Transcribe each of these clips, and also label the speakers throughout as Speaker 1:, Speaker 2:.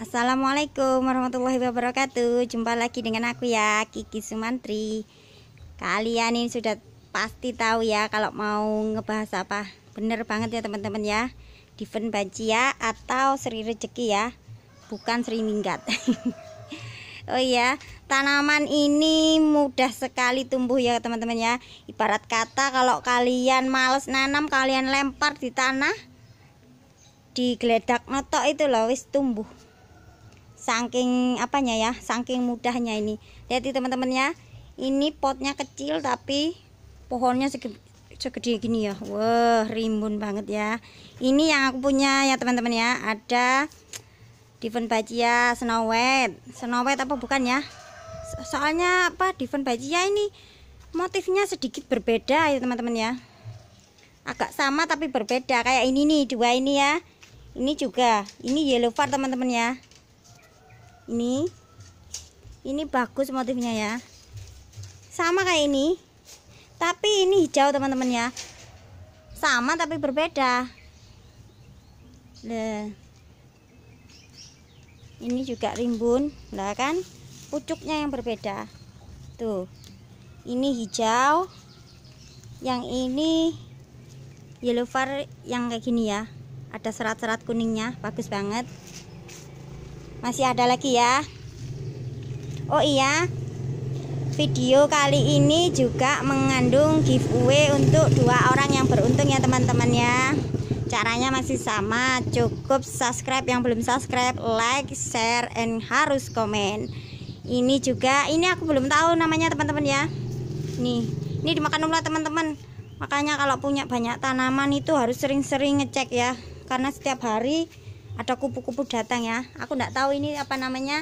Speaker 1: Assalamualaikum warahmatullahi wabarakatuh Jumpa lagi dengan aku ya Kiki Sumantri Kalian ini sudah pasti tahu ya Kalau mau ngebahas apa Bener banget ya teman-teman ya Diven ya atau Sri Rejeki ya Bukan Sri Minggat Oh iya, tanaman ini mudah sekali tumbuh ya teman-teman ya. Ibarat kata kalau kalian males nanam, kalian lempar di tanah, digeledak notok itu loh wis tumbuh saking apanya ya saking mudahnya ini lihat teman-teman ya ini potnya kecil tapi pohonnya segede, segede gini ya wah rimbun banget ya ini yang aku punya ya teman-teman ya ada diven bajia snow white apa bukan ya soalnya apa diven bajia ini motifnya sedikit berbeda ya teman-teman ya agak sama tapi berbeda kayak ini nih dua ini ya ini juga ini yellow far teman-teman ya ini ini bagus motifnya ya sama kayak ini tapi ini hijau teman-teman ya sama tapi berbeda Le. ini juga rimbun lah kan pucuknya yang berbeda tuh ini hijau yang ini yellow far yang kayak gini ya ada serat-serat kuningnya bagus banget masih ada lagi ya oh iya video kali ini juga mengandung giveaway untuk dua orang yang beruntung ya teman-teman ya caranya masih sama cukup subscribe yang belum subscribe like share and harus komen ini juga ini aku belum tahu namanya teman-teman ya nih ini dimakan ulat teman-teman makanya kalau punya banyak tanaman itu harus sering-sering ngecek ya karena setiap hari ada kupu-kupu datang ya aku nggak tahu ini apa namanya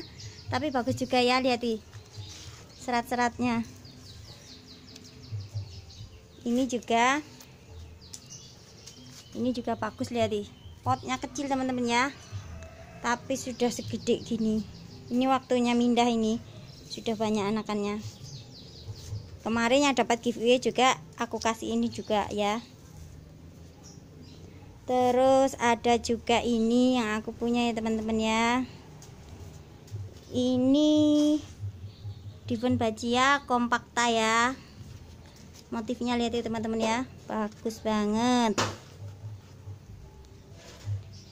Speaker 1: tapi bagus juga ya lihat di serat-seratnya ini juga ini juga bagus lihat di potnya kecil teman-teman ya tapi sudah segede gini ini waktunya mindah ini sudah banyak anakannya kemarin yang dapat giveaway juga aku kasih ini juga ya terus ada juga ini yang aku punya ya teman-teman ya ini dipun bacia kompakta ya motifnya lihat ya teman-teman ya bagus banget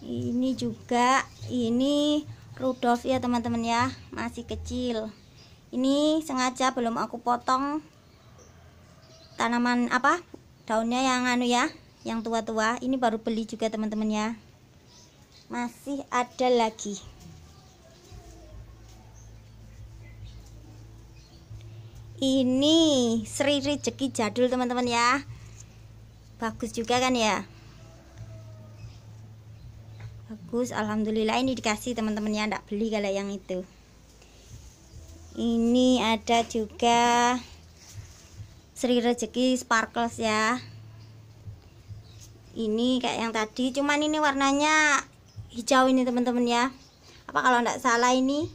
Speaker 1: ini juga ini Rudolf ya teman-teman ya masih kecil ini sengaja belum aku potong tanaman apa daunnya yang anu ya yang tua-tua ini baru beli juga teman-teman ya masih ada lagi ini seri Rezeki Jadul teman-teman ya bagus juga kan ya bagus Alhamdulillah ini dikasih teman-teman ya enggak beli kalau yang itu ini ada juga seri Rezeki Sparkles ya ini kayak yang tadi cuman ini warnanya hijau ini teman-teman ya apa kalau enggak salah ini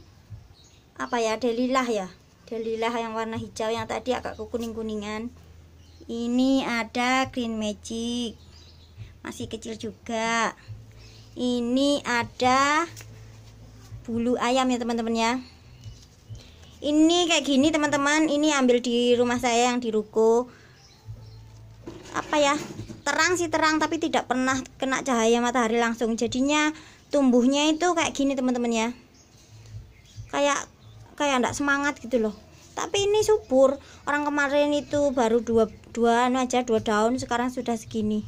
Speaker 1: apa ya delilah ya delilah yang warna hijau yang tadi agak kekuning-kuningan ini ada green magic masih kecil juga ini ada bulu ayam ya teman-teman ya ini kayak gini teman-teman ini ambil di rumah saya yang di ruko apa ya terang sih terang tapi tidak pernah kena cahaya matahari langsung jadinya tumbuhnya itu kayak gini teman-teman ya kayak kayak enggak semangat gitu loh tapi ini subur orang kemarin itu baru dua dua anu aja dua daun sekarang sudah segini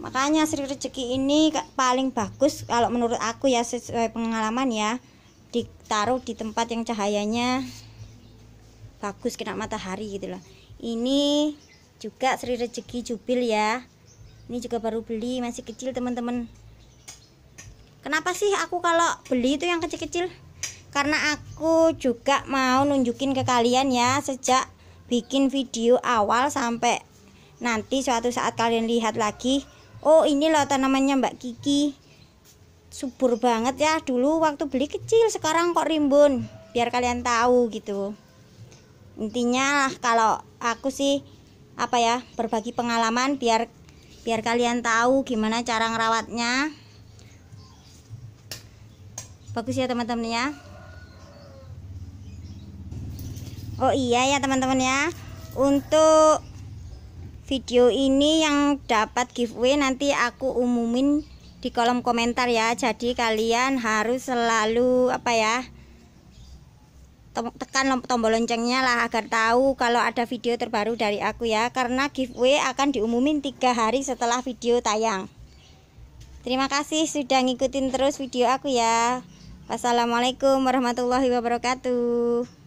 Speaker 1: makanya sri rezeki ini paling bagus kalau menurut aku ya sesuai pengalaman ya ditaruh di tempat yang cahayanya bagus kena matahari gitu loh ini juga Sri Rezeki Jubil ya ini juga baru beli masih kecil teman-teman kenapa sih aku kalau beli itu yang kecil-kecil karena aku juga mau nunjukin ke kalian ya sejak bikin video awal sampai nanti suatu saat kalian lihat lagi oh ini loh tanamannya Mbak Kiki subur banget ya dulu waktu beli kecil sekarang kok rimbun biar kalian tahu gitu intinya lah kalau aku sih apa ya berbagi pengalaman biar biar kalian tahu gimana cara ngerawatnya bagus ya teman-teman ya Oh iya ya teman-teman ya untuk video ini yang dapat giveaway nanti aku umumin di kolom komentar ya jadi kalian harus selalu apa ya tekan tombol loncengnya lah agar tahu kalau ada video terbaru dari aku ya karena giveaway akan diumumin tiga hari setelah video tayang terima kasih sudah ngikutin terus video aku ya wassalamualaikum warahmatullahi wabarakatuh